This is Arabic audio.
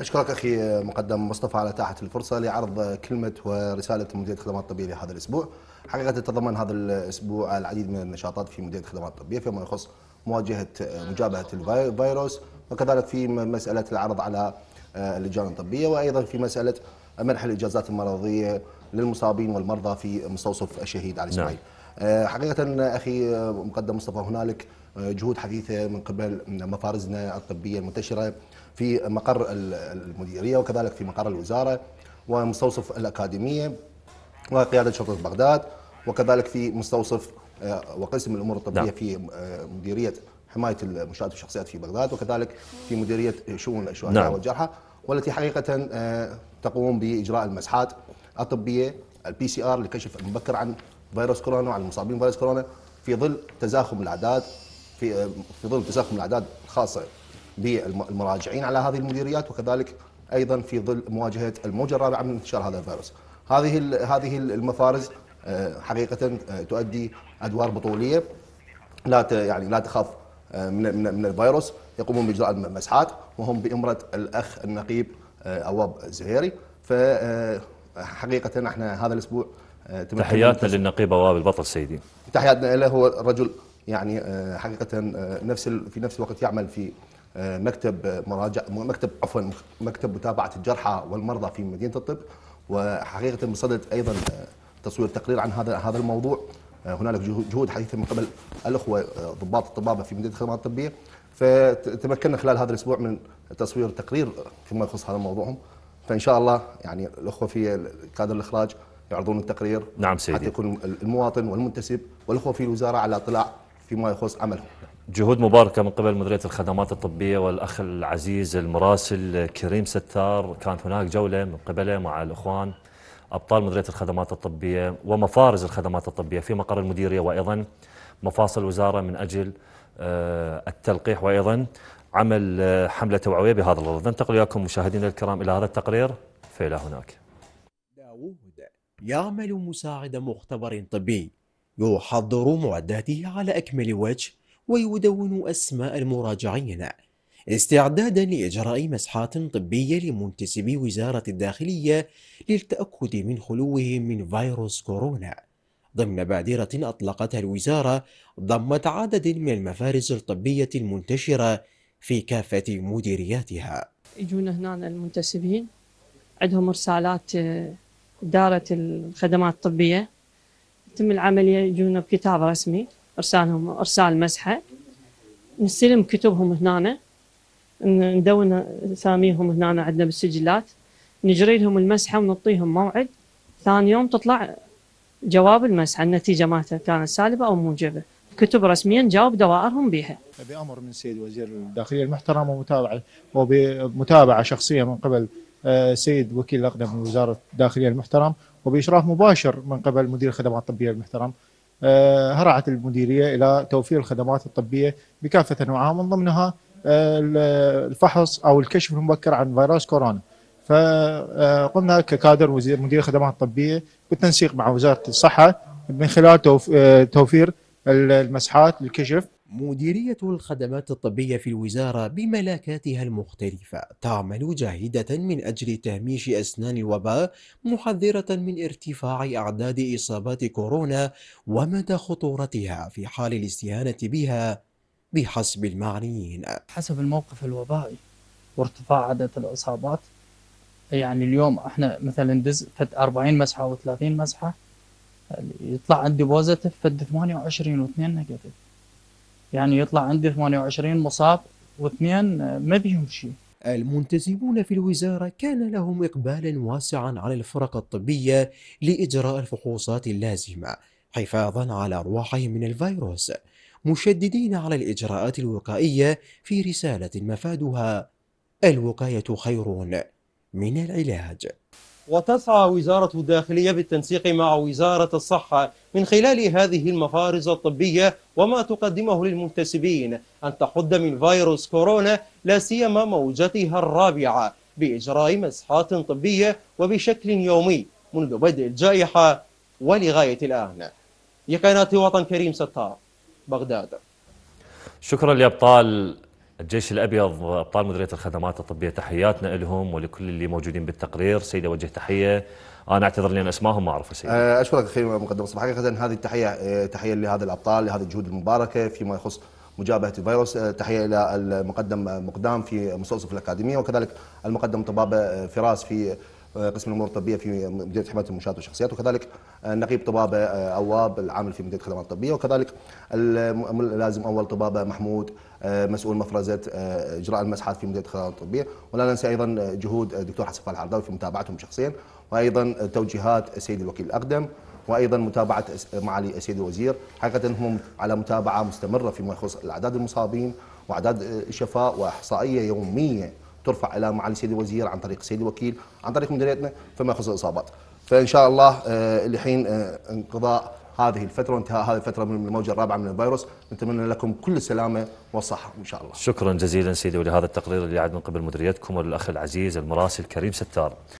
أشكرك أخي مقدم مصطفى على تاحة الفرصة لعرض كلمة ورسالة مديرية الخدمات الطبية لهذا الأسبوع حقيقة تتضمن هذا الأسبوع العديد من النشاطات في مديرية الخدمات الطبية فيما يخص مواجهة مجابهة الفيروس وكذلك في مسألة العرض على اللجان آه، الطبية وأيضا في مسألة منح الإجازات المرضية للمصابين والمرضى في مستوصف الشهيد علي نعم. اسماعيل نعم. حقيقة أخي مقدم مصطفى هنالك جهود حديثه من قبل مفارزنا الطبيه المنتشره في مقر المديريه وكذلك في مقر الوزاره ومستوصف الاكاديميه وقياده شرطه بغداد وكذلك في مستوصف آه، وقسم الامور الطبيه نعم. في آه، مديريه حمايه المشاهد والشخصيات في بغداد وكذلك في مديريه شؤون الشهداء نعم. والجرحى والتي حقيقه آه، تقوم باجراء المسحات الطبيه البي سي ار لكشف المبكر عن فيروس كورونا وعن المصابين بفيروس كورونا في ظل تزاخم الاعداد في آه، في ظل تزخم الاعداد الخاصه بالمراجعين على هذه المديريات وكذلك ايضا في ظل مواجهه الموجه الرابعه من انتشار هذا الفيروس. هذه هذه المفارز آه، حقيقه آه، تؤدي ادوار بطوليه لا يعني لا تخاف من من من الفيروس يقومون باجراء المسحات وهم بامره الاخ النقيب اواب الزهيري فحقيقه احنا هذا الاسبوع تحياتنا للنقيب اواب البطل سيدي تحياتنا له هو رجل يعني آه، حقيقه آه، نفس في نفس الوقت يعمل في آه، مكتب مراجع مكتب عفوا مكتب متابعه الجرحى والمرضى في مدينه الطب وحقيقه بصدد ايضا تصوير تقرير عن هذا هذا الموضوع هنالك جهود حديثه من قبل الاخوه ضباط الطبابه في مدينه الخدمات الطبيه فتمكنا خلال هذا الاسبوع من تصوير تقرير فيما يخص هذا موضوعهم فان شاء الله يعني الاخوه في كادر الاخراج يعرضون التقرير نعم سيدي حتى يكون المواطن والمنتسب والاخوه في الوزاره على اطلاع فيما يخص عملهم جهود مباركة من قبل مديرية الخدمات الطبية والأخ العزيز المراسل كريم ستار كانت هناك جولة من قبله مع الأخوان أبطال مديرية الخدمات الطبية ومفارز الخدمات الطبية في مقر المديرية وأيضا مفاصل الوزارة من أجل آه، التلقيح وأيضا عمل آه، حملة توعوية بهذا الغرض ننتقل إياكم مشاهدينا الكرام إلى هذا التقرير فإلى هناك داوود يعمل مساعد مختبر طبي يحضر معداته على أكمل وجه ويدون أسماء المراجعين استعدادا لإجراء مسحات طبية لمنتسبي وزارة الداخلية للتأكد من خلوهم من فيروس كورونا ضمن بادرة أطلقتها الوزارة ضمت عدد من المفارز الطبية المنتشرة في كافة مديرياتها يجونا هنا المنتسبين عندهم رسالات آه، دارة الخدمات الطبية تم العملية يجونا بكتاب رسمي إرسالهم إرسال مسحة نستلم كتبهم هنا ندون أساميهم هنا عندنا بالسجلات نجري لهم المسحة ونعطيهم موعد ثاني يوم تطلع جواب المسحة النتيجة مالته كانت سالبة أو موجبة كتب رسميا جاوب دوائرهم بها بأمر من سيد وزير الداخلية المحترم ومتابعة وبمتابعة شخصية من قبل آه، سيد وكيل الأقدم من وزاره الداخلية المحترم وبإشراف مباشر من قبل مدير الخدمات الطبية المحترم آه، هرعت المديرية إلى توفير الخدمات الطبية بكافة أنواعها من ضمنها آه، الفحص أو الكشف المبكر عن فيروس كورونا فقمنا ككادر وزير مدير الخدمات الطبية بالتنسيق مع وزارة الصحة من خلال توفير المسحات للكشف مديرية الخدمات الطبية في الوزارة بملاكاتها المختلفة تعمل جاهدة من أجل تهميش أسنان الوباء محذرة من ارتفاع أعداد إصابات كورونا ومدى خطورتها في حال الاستهانة بها بحسب المعنيين حسب الموقف الوبائي وارتفاع عدد الإصابات يعني اليوم احنا مثلا دز فد 40 مسحة و 30 مسحة يطلع عندي بوزيتيف فد 28 و2 نيجاتيف يعني يطلع عندي 28 مصاب واثنين آه، ما بيهم شيء المنتسبون في الوزارة كان لهم إقبالا واسعا على الفرق الطبية لإجراء الفحوصات اللازمة حفاظا على أرواحهم من الفيروس مشددين على الإجراءات الوقائية في رسالة مفادها الوقاية خير من العلاج وتسعى وزارة الداخلية بالتنسيق مع وزارة الصحة من خلال هذه المفارز الطبية وما تقدمه للمنتسبين أن تحد من فيروس كورونا لا سيما موجتها الرابعة بإجراء مسحات طبية وبشكل يومي منذ بدء الجائحة ولغاية الآن لقناة وطن كريم ستار بغداد شكرا لأبطال الجيش الأبيض أبطال مديرية الخدمات الطبية تحياتنا لهم ولكل اللي موجودين بالتقرير سيدة وجه تحية أنا أعتذر لأن أسمائهم ما أعرف سيدي أه، أشكرك أخي مقدم صباح حقيقة هذه التحية أه، تحية لهذا الأبطال لهذه الجهود المباركة فيما يخص مجابهة الفيروس أه، تحية إلى المقدم مقدام في مستوصف الأكاديمية وكذلك المقدم طبابة فراس في قسم الامور الطبيه في مديريه حمايه المنشات والشخصيات وكذلك النقيب طبابه اواب العامل في مديريه الخدمات الطبيه وكذلك لازم اول طبابه محمود آه، مسؤول مفرزه آه، اجراء المسحات في مديريه الخدمات الطبيه ولا ننسى ايضا جهود الدكتور حسن فالح في متابعتهم شخصيا وايضا توجيهات السيد الوكيل الاقدم وايضا متابعه معالي السيد الوزير حقيقه هم على متابعه مستمره فيما يخص الاعداد المصابين واعداد الشفاء واحصائيه يوميه ترفع الى معالي سيدي الوزير عن طريق سيدي الوكيل عن طريق مديريتنا فما يخص الاصابات فان شاء الله آه، لحين آه، انقضاء هذه الفتره وانتهاء هذه الفتره من الموجه الرابعه من الفيروس نتمنى لكم كل السلامه والصحه ان شاء الله الله شكرا جزيلا سيدي ولهذا التقرير اللي عاد من قبل مديريتكم والأخ العزيز المراسل كريم ستار